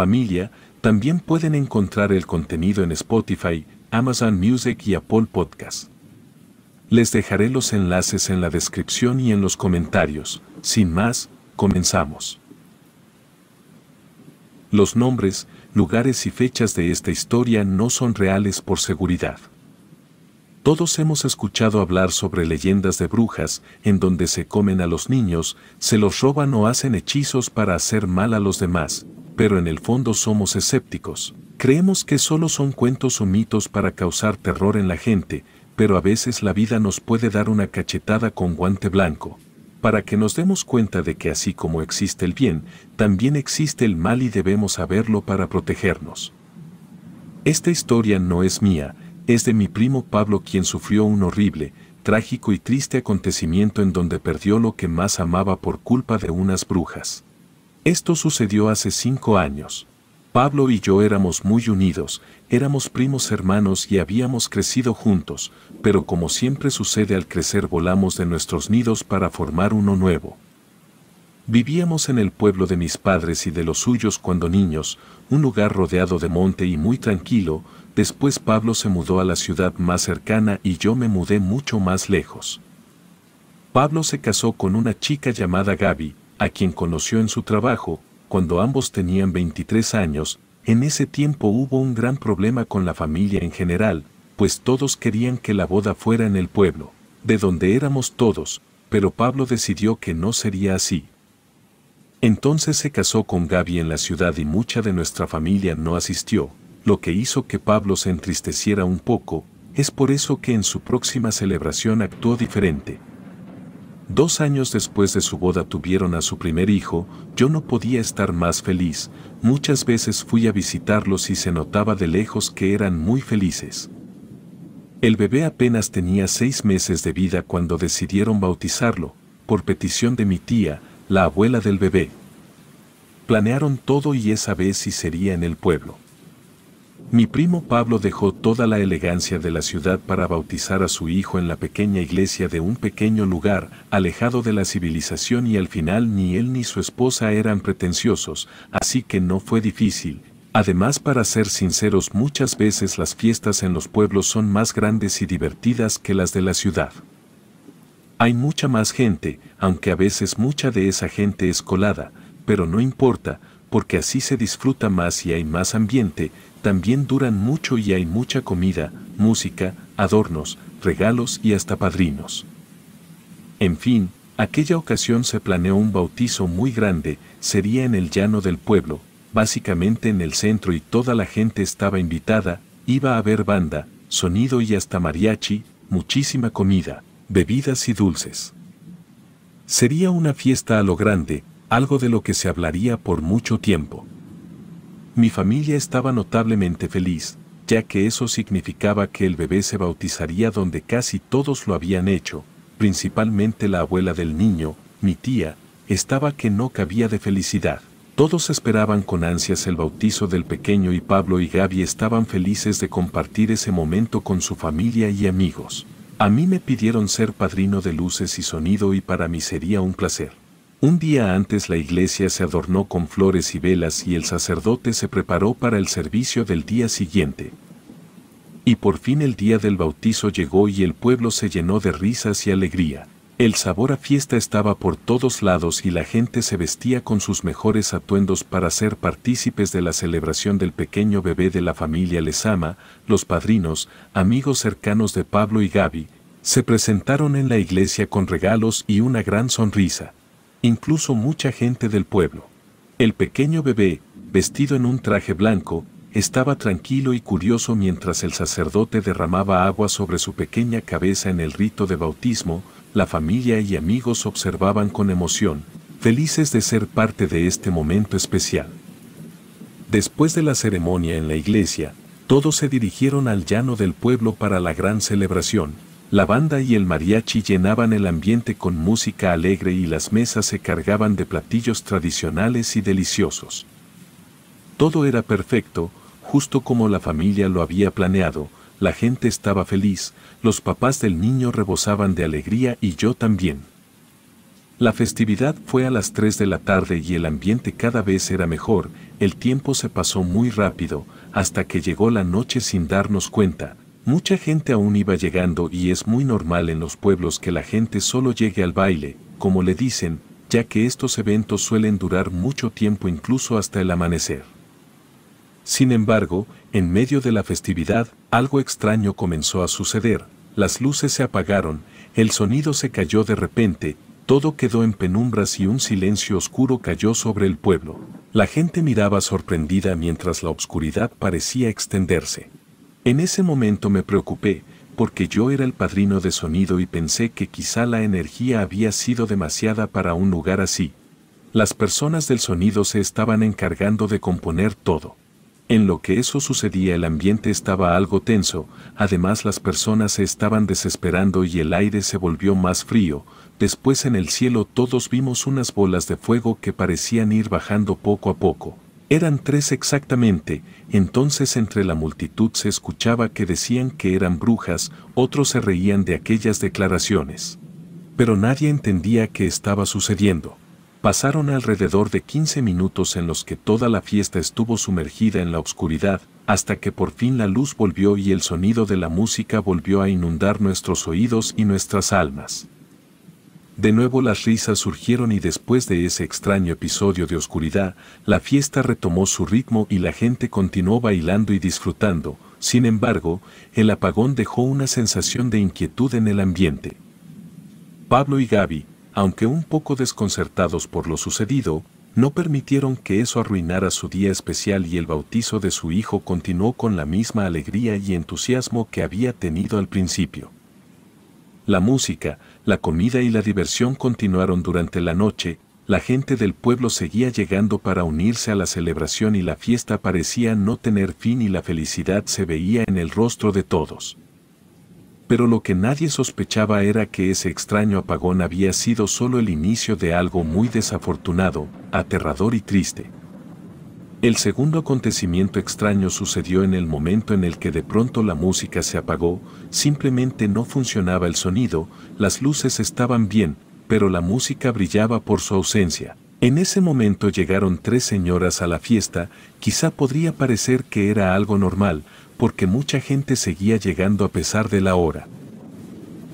familia también pueden encontrar el contenido en Spotify, Amazon Music y Apple Podcast. Les dejaré los enlaces en la descripción y en los comentarios. Sin más, comenzamos. Los nombres, lugares y fechas de esta historia no son reales por seguridad. Todos hemos escuchado hablar sobre leyendas de brujas, en donde se comen a los niños, se los roban o hacen hechizos para hacer mal a los demás, pero en el fondo somos escépticos. Creemos que solo son cuentos o mitos para causar terror en la gente, pero a veces la vida nos puede dar una cachetada con guante blanco, para que nos demos cuenta de que así como existe el bien, también existe el mal y debemos saberlo para protegernos. Esta historia no es mía, es de mi primo Pablo quien sufrió un horrible, trágico y triste acontecimiento en donde perdió lo que más amaba por culpa de unas brujas. Esto sucedió hace cinco años. Pablo y yo éramos muy unidos, éramos primos hermanos y habíamos crecido juntos, pero como siempre sucede al crecer volamos de nuestros nidos para formar uno nuevo. Vivíamos en el pueblo de mis padres y de los suyos cuando niños, un lugar rodeado de monte y muy tranquilo, después Pablo se mudó a la ciudad más cercana y yo me mudé mucho más lejos. Pablo se casó con una chica llamada Gaby, a quien conoció en su trabajo, cuando ambos tenían 23 años, en ese tiempo hubo un gran problema con la familia en general, pues todos querían que la boda fuera en el pueblo, de donde éramos todos, pero Pablo decidió que no sería así. Entonces se casó con Gaby en la ciudad y mucha de nuestra familia no asistió, lo que hizo que Pablo se entristeciera un poco, es por eso que en su próxima celebración actuó diferente, Dos años después de su boda tuvieron a su primer hijo, yo no podía estar más feliz, muchas veces fui a visitarlos y se notaba de lejos que eran muy felices. El bebé apenas tenía seis meses de vida cuando decidieron bautizarlo, por petición de mi tía, la abuela del bebé. Planearon todo y esa vez sí sería en el pueblo. Mi primo Pablo dejó toda la elegancia de la ciudad para bautizar a su hijo en la pequeña iglesia de un pequeño lugar, alejado de la civilización y al final ni él ni su esposa eran pretenciosos, así que no fue difícil, Además, para ser sinceros, muchas veces las fiestas en los pueblos son más grandes y divertidas que las de la ciudad. Hay mucha más gente, aunque a veces mucha de esa gente es colada, pero no importa, porque así se disfruta más y hay más ambiente, también duran mucho y hay mucha comida, música, adornos, regalos y hasta padrinos. En fin, aquella ocasión se planeó un bautizo muy grande, sería en el llano del pueblo, básicamente en el centro y toda la gente estaba invitada, iba a haber banda, sonido y hasta mariachi, muchísima comida, bebidas y dulces. Sería una fiesta a lo grande, algo de lo que se hablaría por mucho tiempo. Mi familia estaba notablemente feliz, ya que eso significaba que el bebé se bautizaría donde casi todos lo habían hecho, principalmente la abuela del niño, mi tía, estaba que no cabía de felicidad. Todos esperaban con ansias el bautizo del pequeño y Pablo y Gaby estaban felices de compartir ese momento con su familia y amigos. A mí me pidieron ser padrino de luces y sonido y para mí sería un placer. Un día antes la iglesia se adornó con flores y velas y el sacerdote se preparó para el servicio del día siguiente. Y por fin el día del bautizo llegó y el pueblo se llenó de risas y alegría. El sabor a fiesta estaba por todos lados y la gente se vestía con sus mejores atuendos para ser partícipes de la celebración del pequeño bebé de la familia Lesama, los padrinos, amigos cercanos de Pablo y Gaby, se presentaron en la iglesia con regalos y una gran sonrisa incluso mucha gente del pueblo. El pequeño bebé, vestido en un traje blanco, estaba tranquilo y curioso mientras el sacerdote derramaba agua sobre su pequeña cabeza en el rito de bautismo, la familia y amigos observaban con emoción, felices de ser parte de este momento especial. Después de la ceremonia en la iglesia, todos se dirigieron al llano del pueblo para la gran celebración, la banda y el mariachi llenaban el ambiente con música alegre y las mesas se cargaban de platillos tradicionales y deliciosos. Todo era perfecto, justo como la familia lo había planeado, la gente estaba feliz, los papás del niño rebosaban de alegría y yo también. La festividad fue a las 3 de la tarde y el ambiente cada vez era mejor, el tiempo se pasó muy rápido, hasta que llegó la noche sin darnos cuenta, Mucha gente aún iba llegando y es muy normal en los pueblos que la gente solo llegue al baile, como le dicen, ya que estos eventos suelen durar mucho tiempo incluso hasta el amanecer. Sin embargo, en medio de la festividad, algo extraño comenzó a suceder, las luces se apagaron, el sonido se cayó de repente, todo quedó en penumbras y un silencio oscuro cayó sobre el pueblo. La gente miraba sorprendida mientras la oscuridad parecía extenderse. En ese momento me preocupé, porque yo era el padrino de sonido y pensé que quizá la energía había sido demasiada para un lugar así. Las personas del sonido se estaban encargando de componer todo. En lo que eso sucedía el ambiente estaba algo tenso, además las personas se estaban desesperando y el aire se volvió más frío, después en el cielo todos vimos unas bolas de fuego que parecían ir bajando poco a poco, eran tres exactamente, entonces entre la multitud se escuchaba que decían que eran brujas, otros se reían de aquellas declaraciones. Pero nadie entendía qué estaba sucediendo. Pasaron alrededor de 15 minutos en los que toda la fiesta estuvo sumergida en la oscuridad, hasta que por fin la luz volvió y el sonido de la música volvió a inundar nuestros oídos y nuestras almas. De nuevo las risas surgieron y después de ese extraño episodio de oscuridad, la fiesta retomó su ritmo y la gente continuó bailando y disfrutando, sin embargo, el apagón dejó una sensación de inquietud en el ambiente. Pablo y Gaby, aunque un poco desconcertados por lo sucedido, no permitieron que eso arruinara su día especial y el bautizo de su hijo continuó con la misma alegría y entusiasmo que había tenido al principio. La música, la comida y la diversión continuaron durante la noche, la gente del pueblo seguía llegando para unirse a la celebración y la fiesta parecía no tener fin y la felicidad se veía en el rostro de todos. Pero lo que nadie sospechaba era que ese extraño apagón había sido solo el inicio de algo muy desafortunado, aterrador y triste. El segundo acontecimiento extraño sucedió en el momento en el que de pronto la música se apagó, simplemente no funcionaba el sonido, las luces estaban bien, pero la música brillaba por su ausencia. En ese momento llegaron tres señoras a la fiesta, quizá podría parecer que era algo normal, porque mucha gente seguía llegando a pesar de la hora.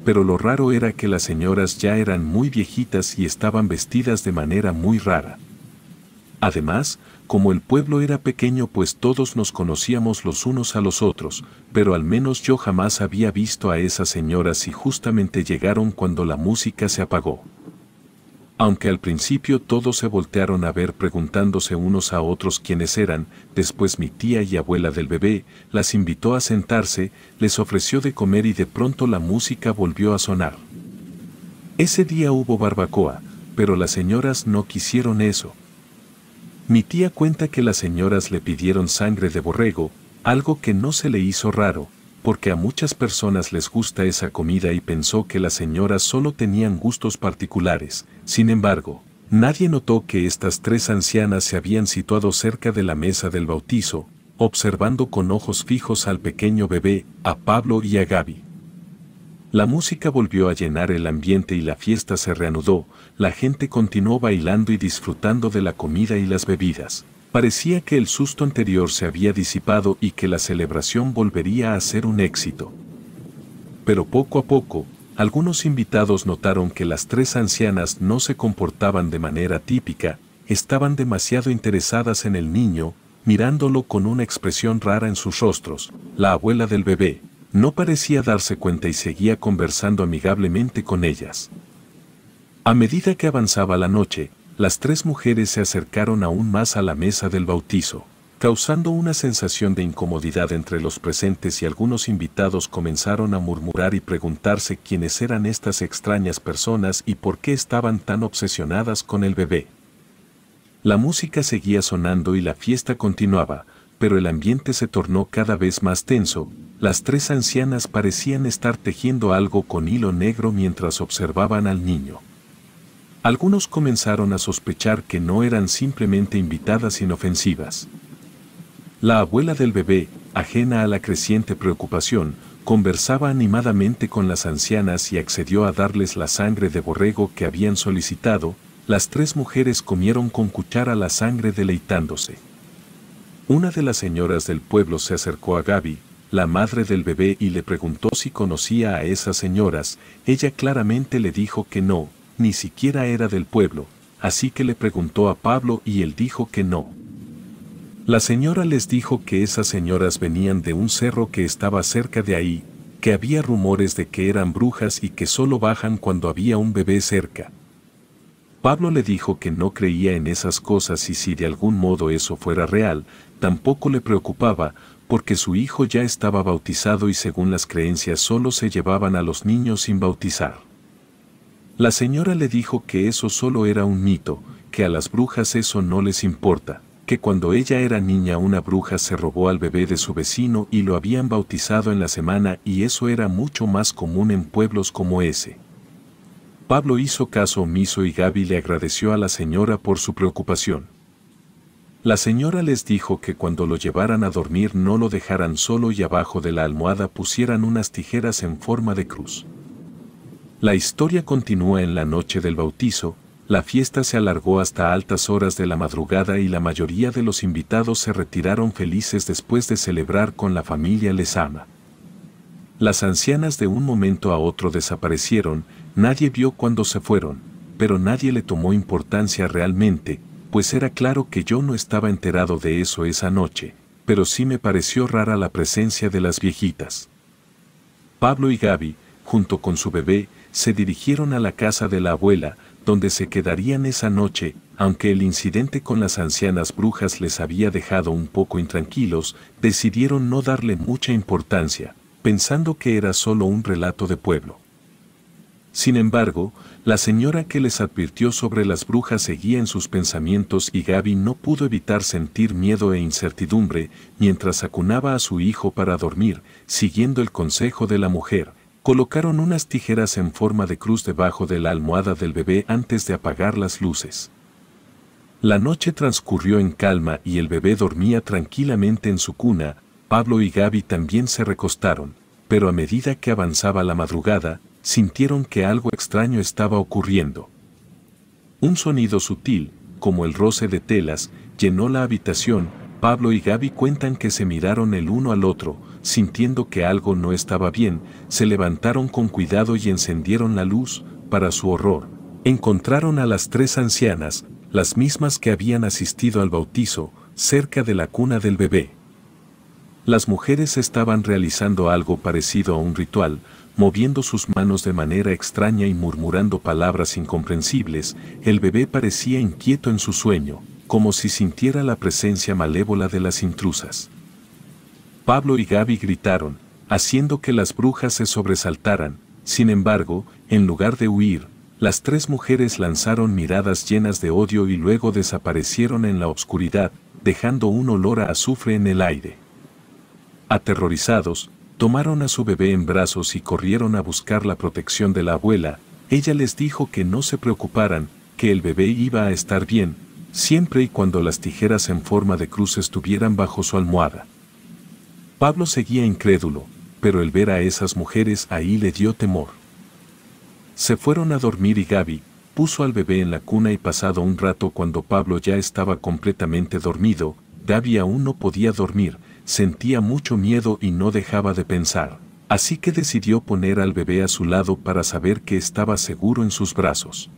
Pero lo raro era que las señoras ya eran muy viejitas y estaban vestidas de manera muy rara. Además, como el pueblo era pequeño pues todos nos conocíamos los unos a los otros, pero al menos yo jamás había visto a esas señoras y justamente llegaron cuando la música se apagó. Aunque al principio todos se voltearon a ver preguntándose unos a otros quiénes eran, después mi tía y abuela del bebé las invitó a sentarse, les ofreció de comer y de pronto la música volvió a sonar. Ese día hubo barbacoa, pero las señoras no quisieron eso, mi tía cuenta que las señoras le pidieron sangre de borrego, algo que no se le hizo raro, porque a muchas personas les gusta esa comida y pensó que las señoras solo tenían gustos particulares. Sin embargo, nadie notó que estas tres ancianas se habían situado cerca de la mesa del bautizo, observando con ojos fijos al pequeño bebé, a Pablo y a Gaby. La música volvió a llenar el ambiente y la fiesta se reanudó, la gente continuó bailando y disfrutando de la comida y las bebidas. Parecía que el susto anterior se había disipado y que la celebración volvería a ser un éxito. Pero poco a poco, algunos invitados notaron que las tres ancianas no se comportaban de manera típica, estaban demasiado interesadas en el niño, mirándolo con una expresión rara en sus rostros, la abuela del bebé, no parecía darse cuenta y seguía conversando amigablemente con ellas. A medida que avanzaba la noche, las tres mujeres se acercaron aún más a la mesa del bautizo, causando una sensación de incomodidad entre los presentes y algunos invitados comenzaron a murmurar y preguntarse quiénes eran estas extrañas personas y por qué estaban tan obsesionadas con el bebé. La música seguía sonando y la fiesta continuaba, pero el ambiente se tornó cada vez más tenso, las tres ancianas parecían estar tejiendo algo con hilo negro mientras observaban al niño. Algunos comenzaron a sospechar que no eran simplemente invitadas inofensivas. La abuela del bebé, ajena a la creciente preocupación, conversaba animadamente con las ancianas y accedió a darles la sangre de borrego que habían solicitado, las tres mujeres comieron con cuchara la sangre deleitándose. Una de las señoras del pueblo se acercó a Gaby, la madre del bebé y le preguntó si conocía a esas señoras, ella claramente le dijo que no, ni siquiera era del pueblo, así que le preguntó a Pablo y él dijo que no. La señora les dijo que esas señoras venían de un cerro que estaba cerca de ahí, que había rumores de que eran brujas y que solo bajan cuando había un bebé cerca. Pablo le dijo que no creía en esas cosas y si de algún modo eso fuera real, tampoco le preocupaba, porque su hijo ya estaba bautizado y según las creencias solo se llevaban a los niños sin bautizar. La señora le dijo que eso solo era un mito, que a las brujas eso no les importa, que cuando ella era niña una bruja se robó al bebé de su vecino y lo habían bautizado en la semana y eso era mucho más común en pueblos como ese. Pablo hizo caso omiso y Gaby le agradeció a la señora por su preocupación. La señora les dijo que cuando lo llevaran a dormir no lo dejaran solo y abajo de la almohada pusieran unas tijeras en forma de cruz. La historia continúa en la noche del bautizo, la fiesta se alargó hasta altas horas de la madrugada y la mayoría de los invitados se retiraron felices después de celebrar con la familia lesama. Las ancianas de un momento a otro desaparecieron, nadie vio cuando se fueron, pero nadie le tomó importancia realmente, pues era claro que yo no estaba enterado de eso esa noche, pero sí me pareció rara la presencia de las viejitas. Pablo y Gaby, junto con su bebé, se dirigieron a la casa de la abuela, donde se quedarían esa noche, aunque el incidente con las ancianas brujas les había dejado un poco intranquilos, decidieron no darle mucha importancia, pensando que era solo un relato de pueblo. Sin embargo, la señora que les advirtió sobre las brujas seguía en sus pensamientos y Gaby no pudo evitar sentir miedo e incertidumbre mientras acunaba a su hijo para dormir, siguiendo el consejo de la mujer. Colocaron unas tijeras en forma de cruz debajo de la almohada del bebé antes de apagar las luces. La noche transcurrió en calma y el bebé dormía tranquilamente en su cuna, Pablo y Gaby también se recostaron, pero a medida que avanzaba la madrugada, sintieron que algo extraño estaba ocurriendo. Un sonido sutil, como el roce de telas, llenó la habitación. Pablo y Gaby cuentan que se miraron el uno al otro, sintiendo que algo no estaba bien, se levantaron con cuidado y encendieron la luz, para su horror. Encontraron a las tres ancianas, las mismas que habían asistido al bautizo, cerca de la cuna del bebé. Las mujeres estaban realizando algo parecido a un ritual, moviendo sus manos de manera extraña y murmurando palabras incomprensibles, el bebé parecía inquieto en su sueño, como si sintiera la presencia malévola de las intrusas. Pablo y Gaby gritaron, haciendo que las brujas se sobresaltaran, sin embargo, en lugar de huir, las tres mujeres lanzaron miradas llenas de odio y luego desaparecieron en la oscuridad, dejando un olor a azufre en el aire. Aterrorizados, Tomaron a su bebé en brazos y corrieron a buscar la protección de la abuela. Ella les dijo que no se preocuparan, que el bebé iba a estar bien, siempre y cuando las tijeras en forma de cruz estuvieran bajo su almohada. Pablo seguía incrédulo, pero el ver a esas mujeres ahí le dio temor. Se fueron a dormir y Gaby puso al bebé en la cuna y pasado un rato cuando Pablo ya estaba completamente dormido, Gaby aún no podía dormir, sentía mucho miedo y no dejaba de pensar, así que decidió poner al bebé a su lado para saber que estaba seguro en sus brazos.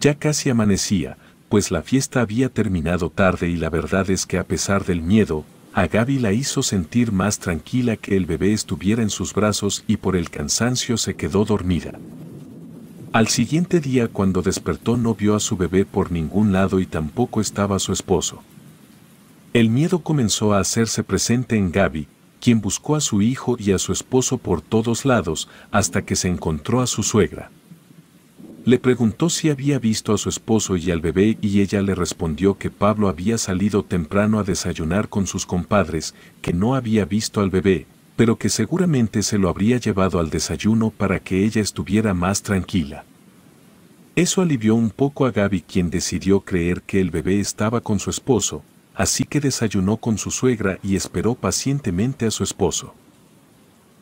Ya casi amanecía, pues la fiesta había terminado tarde y la verdad es que a pesar del miedo, a Gaby la hizo sentir más tranquila que el bebé estuviera en sus brazos y por el cansancio se quedó dormida. Al siguiente día cuando despertó no vio a su bebé por ningún lado y tampoco estaba su esposo. El miedo comenzó a hacerse presente en Gaby, quien buscó a su hijo y a su esposo por todos lados hasta que se encontró a su suegra. Le preguntó si había visto a su esposo y al bebé y ella le respondió que Pablo había salido temprano a desayunar con sus compadres, que no había visto al bebé, pero que seguramente se lo habría llevado al desayuno para que ella estuviera más tranquila. Eso alivió un poco a Gaby quien decidió creer que el bebé estaba con su esposo, así que desayunó con su suegra y esperó pacientemente a su esposo.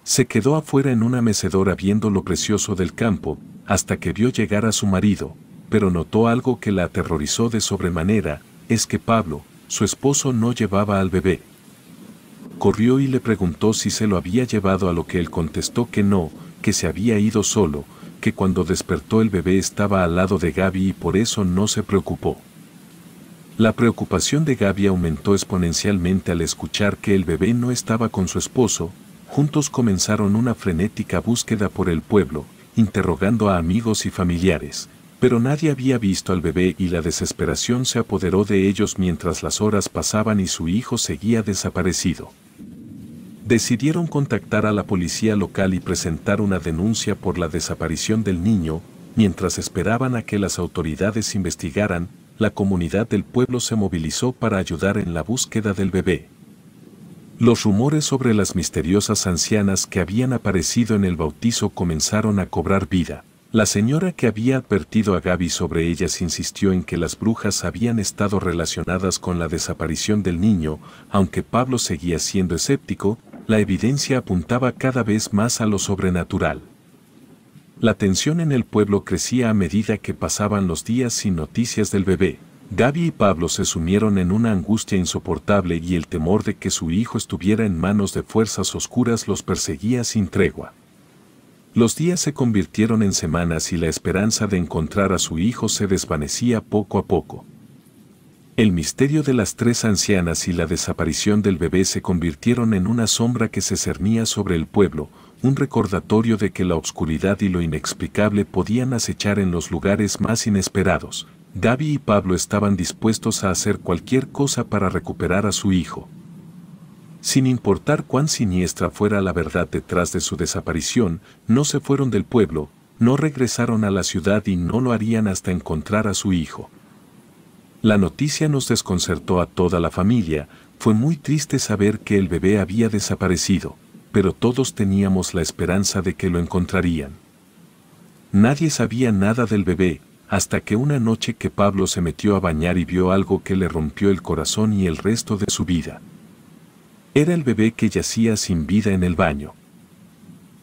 Se quedó afuera en una mecedora viendo lo precioso del campo, hasta que vio llegar a su marido, pero notó algo que la aterrorizó de sobremanera, es que Pablo, su esposo no llevaba al bebé. Corrió y le preguntó si se lo había llevado a lo que él contestó que no, que se había ido solo, que cuando despertó el bebé estaba al lado de Gaby y por eso no se preocupó. La preocupación de Gaby aumentó exponencialmente al escuchar que el bebé no estaba con su esposo, juntos comenzaron una frenética búsqueda por el pueblo, interrogando a amigos y familiares, pero nadie había visto al bebé y la desesperación se apoderó de ellos mientras las horas pasaban y su hijo seguía desaparecido. Decidieron contactar a la policía local y presentar una denuncia por la desaparición del niño, mientras esperaban a que las autoridades investigaran, la comunidad del pueblo se movilizó para ayudar en la búsqueda del bebé. Los rumores sobre las misteriosas ancianas que habían aparecido en el bautizo comenzaron a cobrar vida. La señora que había advertido a Gaby sobre ellas insistió en que las brujas habían estado relacionadas con la desaparición del niño, aunque Pablo seguía siendo escéptico, la evidencia apuntaba cada vez más a lo sobrenatural. La tensión en el pueblo crecía a medida que pasaban los días sin noticias del bebé. Gaby y Pablo se sumieron en una angustia insoportable y el temor de que su hijo estuviera en manos de fuerzas oscuras los perseguía sin tregua. Los días se convirtieron en semanas y la esperanza de encontrar a su hijo se desvanecía poco a poco. El misterio de las tres ancianas y la desaparición del bebé se convirtieron en una sombra que se cernía sobre el pueblo, un recordatorio de que la oscuridad y lo inexplicable podían acechar en los lugares más inesperados. David y Pablo estaban dispuestos a hacer cualquier cosa para recuperar a su hijo. Sin importar cuán siniestra fuera la verdad detrás de su desaparición, no se fueron del pueblo, no regresaron a la ciudad y no lo harían hasta encontrar a su hijo. La noticia nos desconcertó a toda la familia, fue muy triste saber que el bebé había desaparecido pero todos teníamos la esperanza de que lo encontrarían. Nadie sabía nada del bebé, hasta que una noche que Pablo se metió a bañar y vio algo que le rompió el corazón y el resto de su vida. Era el bebé que yacía sin vida en el baño.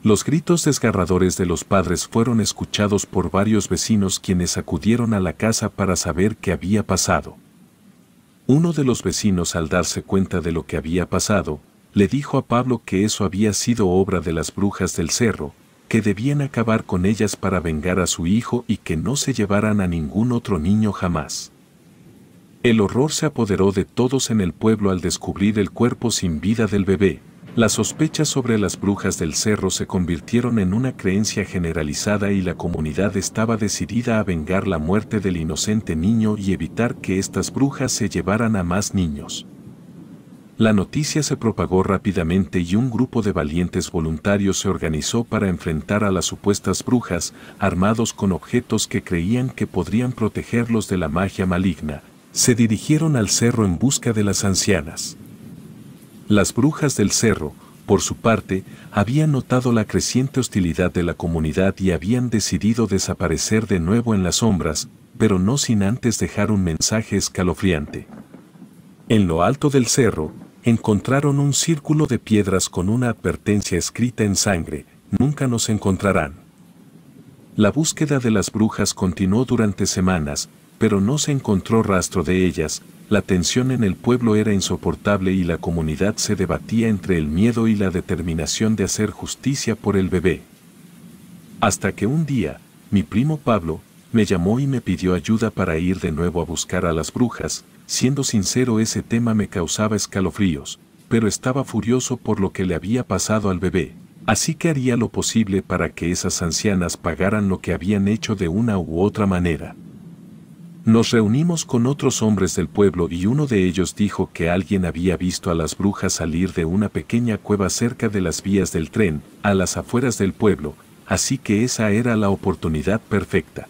Los gritos desgarradores de los padres fueron escuchados por varios vecinos quienes acudieron a la casa para saber qué había pasado. Uno de los vecinos al darse cuenta de lo que había pasado, le dijo a Pablo que eso había sido obra de las brujas del cerro, que debían acabar con ellas para vengar a su hijo y que no se llevaran a ningún otro niño jamás. El horror se apoderó de todos en el pueblo al descubrir el cuerpo sin vida del bebé. Las sospechas sobre las brujas del cerro se convirtieron en una creencia generalizada y la comunidad estaba decidida a vengar la muerte del inocente niño y evitar que estas brujas se llevaran a más niños. La noticia se propagó rápidamente y un grupo de valientes voluntarios se organizó para enfrentar a las supuestas brujas, armados con objetos que creían que podrían protegerlos de la magia maligna. Se dirigieron al cerro en busca de las ancianas. Las brujas del cerro, por su parte, habían notado la creciente hostilidad de la comunidad y habían decidido desaparecer de nuevo en las sombras, pero no sin antes dejar un mensaje escalofriante. En lo alto del cerro, encontraron un círculo de piedras con una advertencia escrita en sangre, nunca nos encontrarán. La búsqueda de las brujas continuó durante semanas, pero no se encontró rastro de ellas, la tensión en el pueblo era insoportable y la comunidad se debatía entre el miedo y la determinación de hacer justicia por el bebé. Hasta que un día, mi primo Pablo, me llamó y me pidió ayuda para ir de nuevo a buscar a las brujas, Siendo sincero ese tema me causaba escalofríos, pero estaba furioso por lo que le había pasado al bebé, así que haría lo posible para que esas ancianas pagaran lo que habían hecho de una u otra manera. Nos reunimos con otros hombres del pueblo y uno de ellos dijo que alguien había visto a las brujas salir de una pequeña cueva cerca de las vías del tren, a las afueras del pueblo, así que esa era la oportunidad perfecta.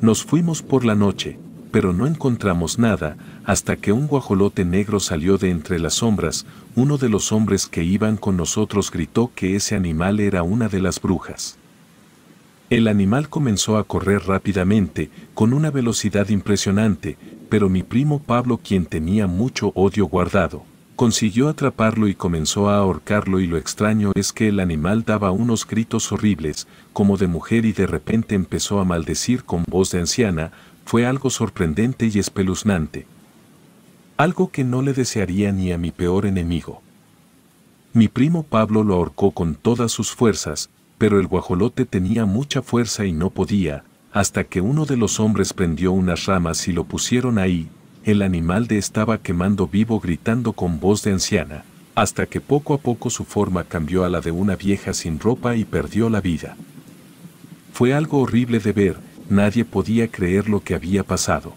Nos fuimos por la noche, pero no encontramos nada, hasta que un guajolote negro salió de entre las sombras, uno de los hombres que iban con nosotros gritó que ese animal era una de las brujas. El animal comenzó a correr rápidamente, con una velocidad impresionante, pero mi primo Pablo, quien tenía mucho odio guardado, consiguió atraparlo y comenzó a ahorcarlo y lo extraño es que el animal daba unos gritos horribles, como de mujer y de repente empezó a maldecir con voz de anciana, fue algo sorprendente y espeluznante. Algo que no le desearía ni a mi peor enemigo. Mi primo Pablo lo ahorcó con todas sus fuerzas, pero el guajolote tenía mucha fuerza y no podía, hasta que uno de los hombres prendió unas ramas y lo pusieron ahí, el animal de estaba quemando vivo gritando con voz de anciana, hasta que poco a poco su forma cambió a la de una vieja sin ropa y perdió la vida. Fue algo horrible de ver, nadie podía creer lo que había pasado.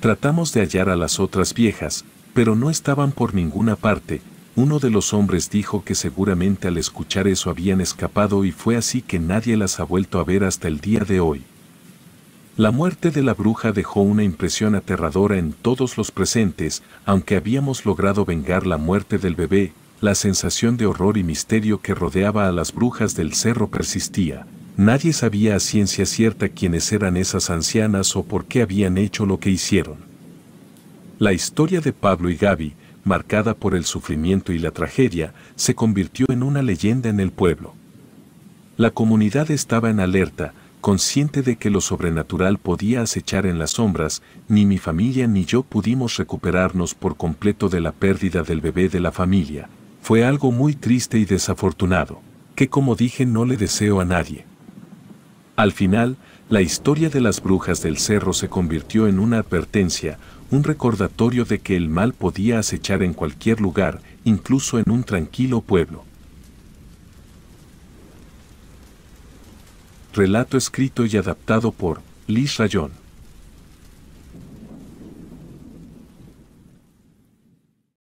Tratamos de hallar a las otras viejas, pero no estaban por ninguna parte, uno de los hombres dijo que seguramente al escuchar eso habían escapado y fue así que nadie las ha vuelto a ver hasta el día de hoy. La muerte de la bruja dejó una impresión aterradora en todos los presentes, aunque habíamos logrado vengar la muerte del bebé, la sensación de horror y misterio que rodeaba a las brujas del cerro persistía, Nadie sabía a ciencia cierta quiénes eran esas ancianas o por qué habían hecho lo que hicieron. La historia de Pablo y Gaby, marcada por el sufrimiento y la tragedia, se convirtió en una leyenda en el pueblo. La comunidad estaba en alerta, consciente de que lo sobrenatural podía acechar en las sombras, ni mi familia ni yo pudimos recuperarnos por completo de la pérdida del bebé de la familia. Fue algo muy triste y desafortunado, que como dije no le deseo a nadie. Al final, la historia de las brujas del cerro se convirtió en una advertencia, un recordatorio de que el mal podía acechar en cualquier lugar, incluso en un tranquilo pueblo. Relato escrito y adaptado por Liz Rayón.